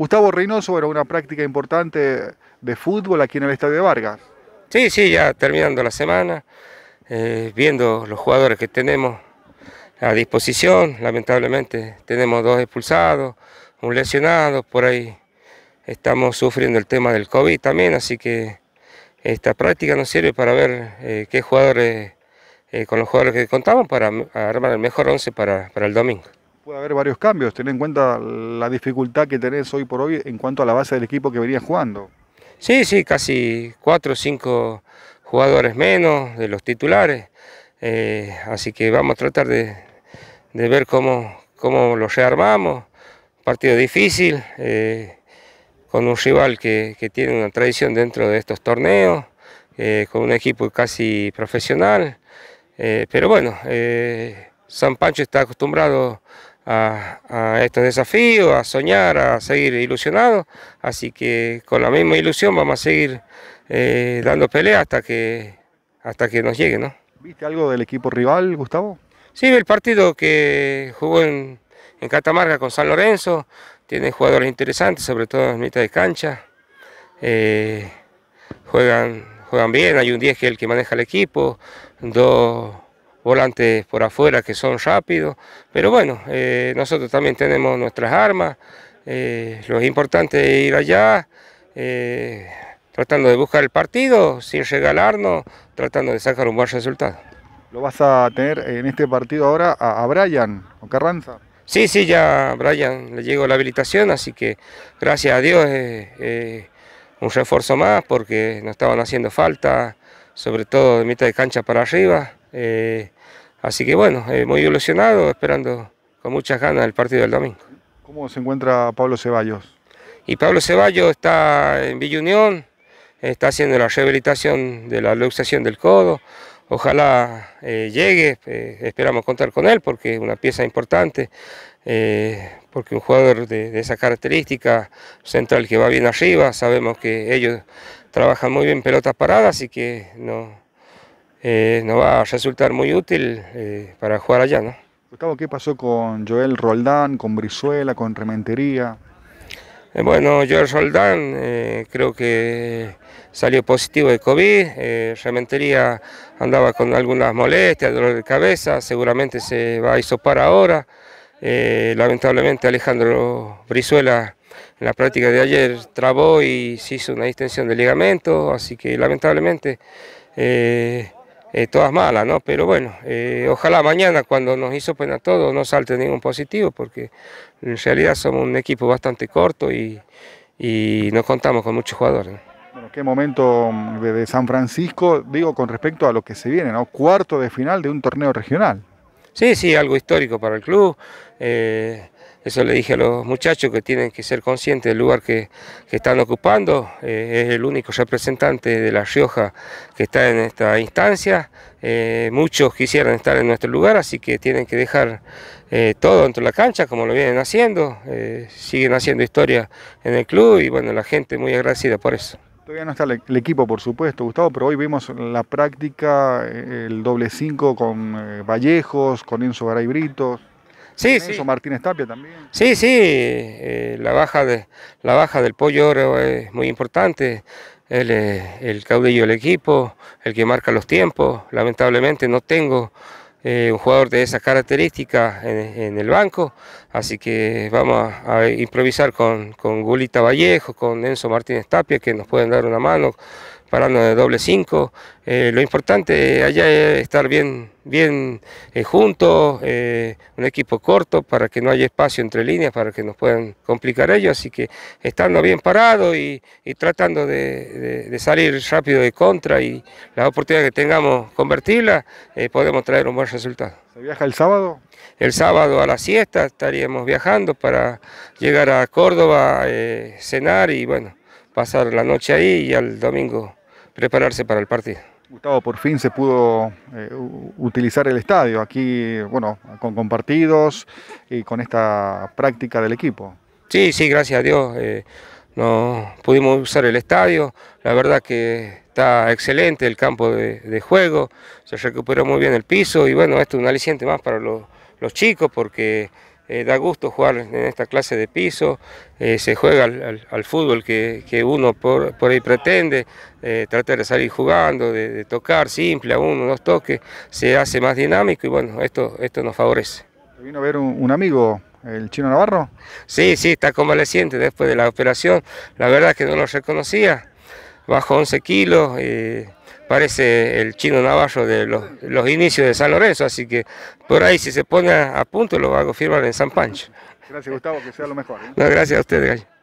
Gustavo Reynoso era una práctica importante de fútbol aquí en el Estadio de Vargas. Sí, sí, ya terminando la semana, eh, viendo los jugadores que tenemos a disposición. Lamentablemente tenemos dos expulsados, un lesionado, por ahí estamos sufriendo el tema del COVID también, así que esta práctica nos sirve para ver eh, qué jugadores, eh, con los jugadores que contamos, para armar el mejor once para el domingo puede haber varios cambios, tener en cuenta la dificultad que tenés hoy por hoy en cuanto a la base del equipo que venías jugando. Sí, sí, casi cuatro o cinco jugadores menos de los titulares, eh, así que vamos a tratar de, ver cómo, cómo lo rearmamos. Partido difícil, eh, con un rival que, tiene una tradición dentro de estos torneos, eh, con un equipo casi profesional, pero bueno. San Pancho está acostumbrado a, estos desafíos, a soñar, a seguir ilusionados. Así que con la misma ilusión vamos a seguir eh, dando pelea hasta que, hasta que nos llegue. ¿no? ¿Viste algo del equipo rival, Gustavo? Sí, el partido que jugó en, Catamarca con San Lorenzo. tiene jugadores interesantes, sobre todo en mitad de cancha. Eh, juegan, juegan bien, hay un 10 que es el que maneja el equipo, dos volantes por afuera que son rápidos, pero bueno, eh, nosotros también tenemos nuestras armas, eh, lo importante es ir allá, eh, tratando de buscar el partido, sin regalarnos, tratando de sacar un buen resultado. ¿Lo vas a tener en este partido ahora a, a Brian o Carranza? Sí, sí, ya Brian le llegó la habilitación, así que gracias a Dios un refuerzo más porque nos estaban haciendo falta, sobre todo de mitad de cancha para arriba. Eh, así que bueno, eh, muy ilusionado, esperando con muchas ganas el partido del domingo. ¿Cómo se encuentra Pablo Ceballos? Y Pablo Ceballos está en Villa Unión, está haciendo la rehabilitación de la luxación del codo. Ojalá eh, llegue, esperamos contar con él porque es una pieza importante, porque un jugador de, de esa característica central que va bien arriba, sabemos que ellos trabajan muy bien pelotas paradas, así que no, eh, nos va a resultar muy útil eh, para jugar allá. ¿no? Gustavo, ¿qué pasó con Joel Roldán, con Brizuela, con Rementería? Eh, bueno, Joel Roldán creo que salió positivo de COVID, Rementería andaba con algunas molestias, dolor de cabeza, seguramente se va a hisopar ahora. lamentablemente Alejandro Brizuela en la práctica de ayer trabó y se hizo una distensión de ligamento, así que lamentablemente eh, todas malas, ¿no? Pero bueno, eh, ojalá mañana cuando nos hizo pena todo no salte ningún positivo, porque en realidad somos un equipo bastante corto y, y no contamos con muchos jugadores. Bueno, qué momento mm, de, San Francisco, digo, con respecto a lo que se viene, ¿no? Cuarto de final de un torneo regional. Sí, sí, algo histórico para el club. Eh, eso le dije a los muchachos que tienen que ser conscientes del lugar que, están ocupando. Eh, es el único representante de La Rioja que está en esta instancia. Eh, muchos quisieran estar en nuestro lugar, así que tienen que dejar eh, todo dentro de la cancha, como lo vienen haciendo. siguen haciendo historia en el club y bueno, la gente muy agradecida por eso. Todavía no está el equipo, por supuesto, Gustavo, pero hoy vimos la práctica, el doble 5 con Vallejos, con Enzo Garay Sí, sí. Martínez Tapia también. Sí, sí, eh, la, baja de, la baja del pollo oro es muy importante. el caudillo del equipo, el que marca los tiempos. Lamentablemente no tengo eh, un jugador de esas características en, el banco, así que vamos a, improvisar con, con Gulita Vallejo, con Enzo Martínez Tapia, que nos pueden dar una mano parando de doble 5. Eh, lo importante eh, allá es eh, estar bien, bien juntos, un equipo corto para que no haya espacio entre líneas, para que nos puedan complicar ellos. Así que estando bien parado y, tratando de, salir rápido de contra y las oportunidades que tengamos convertirlas, podemos traer un buen resultado. ¿Se viaja el sábado? El sábado a la siesta estaríamos viajando para llegar a Córdoba, cenar y bueno, pasar la noche ahí y al domingo prepararse para el partido. Gustavo, por fin se pudo eh, utilizar el estadio aquí, bueno, con compartidos y con esta práctica del equipo. Sí, sí, gracias a Dios. Eh, no, pudimos usar el estadio, la verdad que está excelente el campo de, juego, se recuperó muy bien el piso y bueno, esto es un aliciente más para los chicos porque eh, da gusto jugar en esta clase de piso, eh, se juega al, fútbol que, uno por, por, ahí pretende, eh, tratar de salir jugando, de, tocar simple a uno, dos toques, se hace más dinámico y bueno, esto, esto nos favorece. vino a ver un, amigo el chino Navarro? Sí, sí, está convaleciente después de la operación, la verdad es que no lo reconocía, bajo 11 kilos parece el chino Navarro de los, inicios de San Lorenzo, así que por ahí si se pone a punto lo hago firmar en San Pancho. Gracias Gustavo, que sea lo mejor. ¿eh? gracias a ustedes.